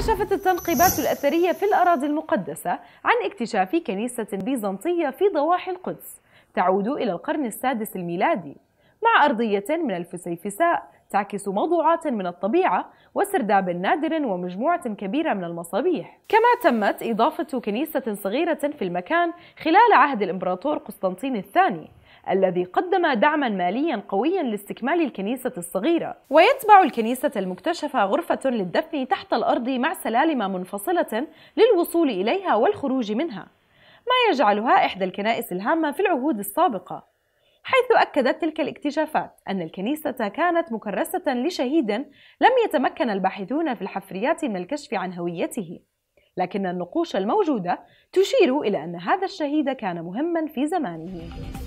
كشفت التنقيبات الأثرية في الأراضي المقدسة عن اكتشاف كنيسة بيزنطية في ضواحي القدس تعود إلى القرن السادس الميلادي مع أرضية من الفسيفساء تعكس موضوعات من الطبيعة وسرداب نادر ومجموعة كبيرة من المصابيح كما تمت إضافة كنيسة صغيرة في المكان خلال عهد الإمبراطور قسطنطين الثاني الذي قدم دعما ماليا قويا لاستكمال الكنيسة الصغيرة ويتبع الكنيسة المكتشفة غرفة للدفن تحت الأرض مع سلالم منفصلة للوصول إليها والخروج منها ما يجعلها إحدى الكنائس الهامة في العهود السابقة حيث أكدت تلك الاكتشافات أن الكنيسة كانت مكرسة لشهيد لم يتمكن الباحثون في الحفريات من الكشف عن هويته لكن النقوش الموجودة تشير إلى أن هذا الشهيد كان مهما في زمانه